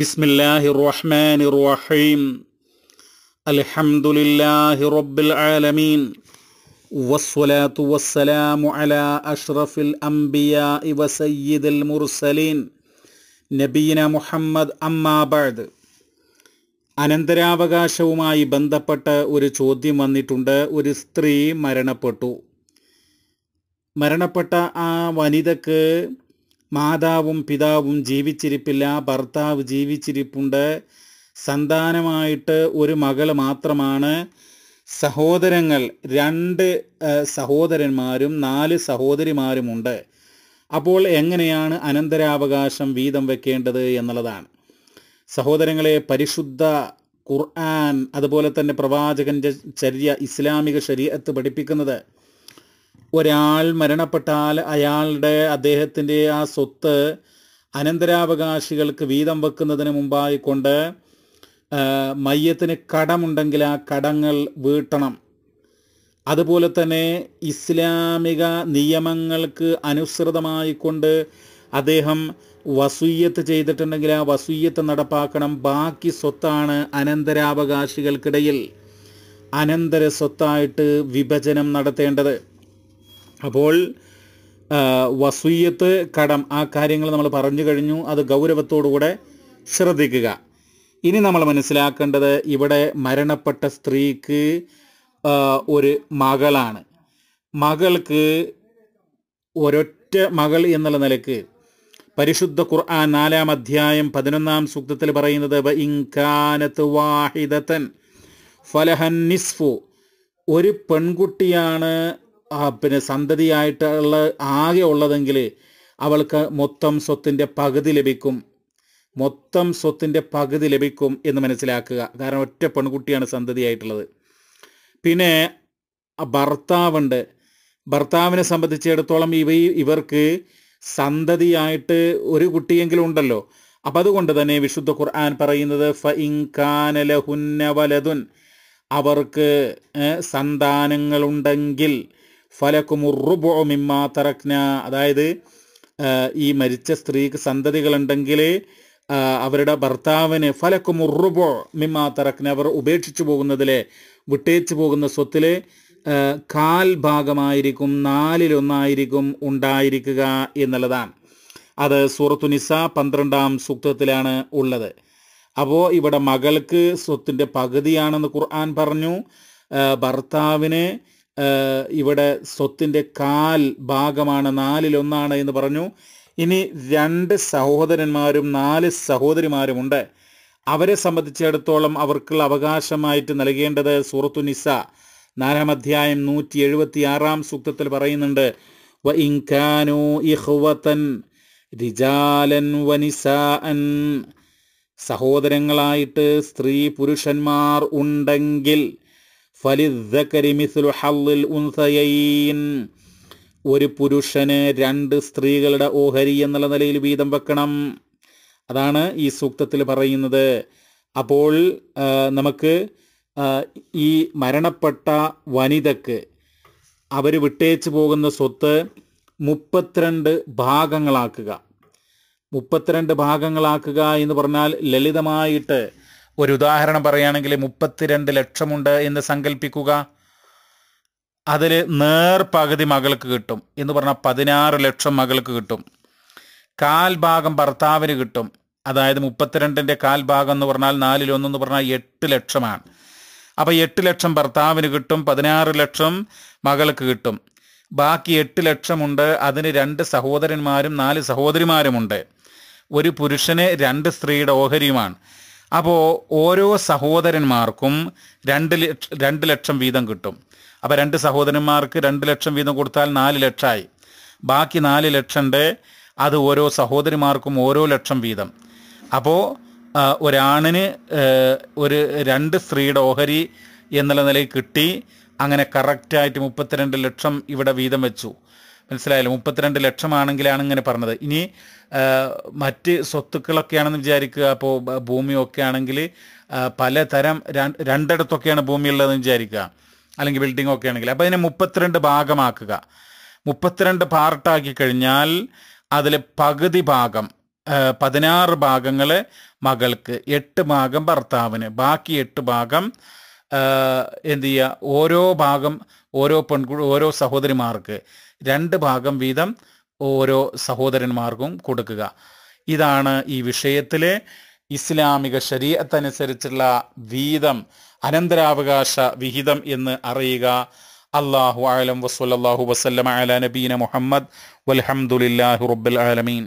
ബിസ്മില്ലാഹി റഹ്മാനി റഹീം അൽഹംദുലില്ലാഹി റബ്ബിൽ ആലമീൻ വസ്സലാത്തു വസ്സലാമു അലാ അഷ്റഫിൽ അംബിയാ വസയ്യിദുൽ മുർസലീൻ നബീന മുഹമ്മദ് അമ്മാബാദ് അനന്തരാവകാശവുമായി ബന്ധപ്പെട്ട് ഒരു ചോദ്യം വന്നിട്ടുണ്ട് ഒരു സ്ത്രീ മരണപ്പെട്ടു മരണപ്പെട്ട ആ വനിതക്ക് മാതാവും പിതാവും ജീവിച്ചിരിപ്പില്ല ഭർത്താവ് ജീവിച്ചിരിപ്പുണ്ട് സന്താനമായിട്ട് ഒരു മകൾ മാത്രമാണ് സഹോദരങ്ങൾ രണ്ട് സഹോദരന്മാരും നാല് സഹോദരിമാരുമുണ്ട് അപ്പോൾ എങ്ങനെയാണ് അനന്തരാവകാശം വീതം വെക്കേണ്ടത് എന്നുള്ളതാണ് സഹോദരങ്ങളെ പരിശുദ്ധ ഖുർആൻ അതുപോലെ തന്നെ പ്രവാചകൻ്റെ ചര്യ ഇസ്ലാമിക ശരീഅത്ത് പഠിപ്പിക്കുന്നത് ഒരാൾ മരണപ്പെട്ടാൽ അയാളുടെ അദ്ദേഹത്തിൻ്റെ ആ സ്വത്ത് അനന്തരാവകാശികൾക്ക് വീതം വെക്കുന്നതിന് മുമ്പായി കൊണ്ട് മയ്യത്തിന് കടമുണ്ടെങ്കിൽ ആ കടങ്ങൾ വീട്ടണം അതുപോലെ തന്നെ ഇസ്ലാമിക നിയമങ്ങൾക്ക് അനുസൃതമായി കൊണ്ട് അദ്ദേഹം വസൂയത്ത് ചെയ്തിട്ടുണ്ടെങ്കിൽ ആ വസൂയത്ത് നടപ്പാക്കണം ബാക്കി സ്വത്താണ് അനന്തരാവകാശികൾക്കിടയിൽ അനന്തര സ്വത്തായിട്ട് വിഭജനം നടത്തേണ്ടത് അപ്പോൾ വസൂയത്ത് കടം ആ കാര്യങ്ങൾ നമ്മൾ പറഞ്ഞു കഴിഞ്ഞു അത് ഗൗരവത്തോടുകൂടെ ശ്രദ്ധിക്കുക ഇനി നമ്മൾ മനസ്സിലാക്കേണ്ടത് ഇവിടെ മരണപ്പെട്ട സ്ത്രീക്ക് ഒരു മകളാണ് മകൾക്ക് ഒരൊറ്റ മകൾ എന്നുള്ള നിലക്ക് പരിശുദ്ധ ഖുർആൻ നാലാം അധ്യായം പതിനൊന്നാം സൂക്തത്തിൽ പറയുന്നത് ഇൻകാനത്ത് വാഹിദത്തൻ ഫലഹൻ നിസ്ഫു ഒരു പെൺകുട്ടിയാണ് പിന്നെ സന്തതിയായിട്ടുള്ള ആകെ ഉള്ളതെങ്കിൽ അവൾക്ക് മൊത്തം സ്വത്തിൻ്റെ പകുതി ലഭിക്കും മൊത്തം സ്വത്തിൻ്റെ പകുതി ലഭിക്കും എന്ന് മനസ്സിലാക്കുക കാരണം ഒറ്റ പെൺകുട്ടിയാണ് സന്തതിയായിട്ടുള്ളത് പിന്നെ ഭർത്താവുണ്ട് ഭർത്താവിനെ സംബന്ധിച്ചിടത്തോളം ഇവ ഇവർക്ക് സന്തതിയായിട്ട് ഒരു കുട്ടിയെങ്കിലും ഉണ്ടല്ലോ അപ്പം അതുകൊണ്ട് തന്നെ വിശുദ്ധ ഖുർആൻ പറയുന്നത് ഫ ഇൻകാനലഹുന്നവലതുൻ അവർക്ക് സന്താനങ്ങളുണ്ടെങ്കിൽ ഫലക്കുമുറുബു മിമ്മാ തറക്ന അതായത് ഈ മരിച്ച സ്ത്രീക്ക് സന്തതികളുണ്ടെങ്കിൽ അവരുടെ ഭർത്താവിന് ഫലക്കുമുറുബു മിമ്മാ തറക്ന അവർ ഉപേക്ഷിച്ചു പോകുന്നതിലെ വിട്ടേച്ചു പോകുന്ന സ്വത്തിൽ കാൽ ഭാഗമായിരിക്കും നാലിലൊന്നായിരിക്കും ഉണ്ടായിരിക്കുക എന്നുള്ളതാണ് അത് സൂറത്തു നിസ പന്ത്രണ്ടാം സൂക്തത്തിലാണ് ഉള്ളത് അപ്പോൾ ഇവിടെ മകൾക്ക് സ്വത്തിൻ്റെ പകുതിയാണെന്ന് ഖുർആൻ പറഞ്ഞു ഭർത്താവിന് ഇവിടെ സ്വത്തിൻ്റെ കാൽ ഭാഗമാണ് നാലിലൊന്നാണ് എന്ന് പറഞ്ഞു ഇനി രണ്ട് സഹോദരന്മാരും നാല് സഹോദരിമാരുമുണ്ട് അവരെ സംബന്ധിച്ചിടത്തോളം അവർക്കുള്ള അവകാശമായിട്ട് നൽകേണ്ടത് സൂറത്തു നിസ നാലാം അധ്യായം നൂറ്റി എഴുപത്തി ആറാം സൂക്തത്തിൽ പറയുന്നുണ്ട് വ ഇൻകാനു ഇഹ്വത്തൻ റിജാലൻ വനിസാൻ സഹോദരങ്ങളായിട്ട് സ്ത്രീ പുരുഷന്മാർ ഉണ്ടെങ്കിൽ ഫലിദ്ദക്കരി മിസ്ലു ഹല്ലിൽ ഉൻസയീൻ ഒരു പുരുഷന് രണ്ട് സ്ത്രീകളുടെ ഓഹരി എന്നുള്ള നിലയിൽ വീതം വെക്കണം അതാണ് ഈ സൂക്തത്തിൽ പറയുന്നത് അപ്പോൾ നമുക്ക് ഈ മരണപ്പെട്ട വനിതക്ക് അവർ വിട്ടേച്ച് പോകുന്ന സ്വത്ത് മുപ്പത്തിരണ്ട് ഭാഗങ്ങളാക്കുക മുപ്പത്തിരണ്ട് ഭാഗങ്ങളാക്കുക എന്ന് പറഞ്ഞാൽ ലളിതമായിട്ട് ഒരു ഉദാഹരണം പറയുകയാണെങ്കിൽ മുപ്പത്തിരണ്ട് ലക്ഷമുണ്ട് എന്ന് സങ്കല്പിക്കുക അതിൽ നേർപകുതി മകൾക്ക് കിട്ടും എന്ന് പറഞ്ഞാൽ പതിനാറ് ലക്ഷം മകൾക്ക് കിട്ടും കാൽഭാഗം ഭർത്താവിന് കിട്ടും അതായത് മുപ്പത്തിരണ്ടിൻ്റെ കാൽഭാഗം എന്ന് പറഞ്ഞാൽ നാലിലൊന്നെന്ന് പറഞ്ഞാൽ എട്ട് ലക്ഷമാണ് അപ്പോൾ എട്ട് ലക്ഷം ഭർത്താവിന് കിട്ടും പതിനാറ് ലക്ഷം മകൾക്ക് കിട്ടും ബാക്കി എട്ട് ലക്ഷമുണ്ട് അതിന് രണ്ട് സഹോദരന്മാരും നാല് സഹോദരിമാരുമുണ്ട് ഒരു പുരുഷന് രണ്ട് സ്ത്രീയുടെ ഓഹരിയുമാണ് അപ്പോൾ ഓരോ സഹോദരന്മാർക്കും രണ്ട് രണ്ട് ലക്ഷം വീതം കിട്ടും അപ്പോൾ രണ്ട് സഹോദരന്മാർക്ക് രണ്ട് ലക്ഷം വീതം കൊടുത്താൽ നാല് ലക്ഷമായി ബാക്കി നാല് ലക്ഷൻ്റെ അത് ഓരോ സഹോദരിമാർക്കും ഓരോ ലക്ഷം വീതം അപ്പോൾ ഒരാണിന് ഒരു രണ്ട് സ്ത്രീയുടെ ഓഹരി എന്നുള്ള നിലയിൽ കിട്ടി അങ്ങനെ കറക്റ്റായിട്ട് മുപ്പത്തിരണ്ട് ലക്ഷം ഇവിടെ വീതം വെച്ചു മനസ്സിലായല്ലോ മുപ്പത്തിരണ്ട് ലക്ഷമാണെങ്കിലാണ് ഇങ്ങനെ പറഞ്ഞത് ഇനി മറ്റ് സ്വത്തുക്കളൊക്കെയാണെന്ന് ആണെന്ന് വിചാരിക്കുക അപ്പോൾ ഭൂമിയൊക്കെ ആണെങ്കിൽ പലതരം രണ്ടിടത്തൊക്കെയാണ് ഭൂമിയുള്ളതെന്ന് വിചാരിക്കുക അല്ലെങ്കിൽ ബിൽഡിംഗ് ഒക്കെ ആണെങ്കിൽ അപ്പോൾ അതിനെ മുപ്പത്തിരണ്ട് ഭാഗമാക്കുക മുപ്പത്തിരണ്ട് പാർട്ടാക്കി കഴിഞ്ഞാൽ അതിൽ പകുതി ഭാഗം പതിനാറ് ഭാഗങ്ങൾ മകൾക്ക് എട്ട് ഭാഗം ഭർത്താവിന് ബാക്കി എട്ട് ഭാഗം എന്ത് ചെയ്യുക ഓരോ ഭാഗം ഓരോ പെൺകു ഓരോ സഹോദരിമാർക്ക് രണ്ട് ഭാഗം വീതം ഓരോ സഹോദരന്മാർക്കും കൊടുക്കുക ഇതാണ് ഈ വിഷയത്തിലെ ഇസ്ലാമിക ശരീരത്തനുസരിച്ചുള്ള വീതം അനന്തരാവകാശ വിഹിതം എന്ന് അറിയുക അള്ളാഹു ആലം വസ്വല്ലാഹു വസ്ലം അല നബീന മുഹമ്മദ് വലഹമുല്ലാഹു റബ്ബുൽ ആലമീൻ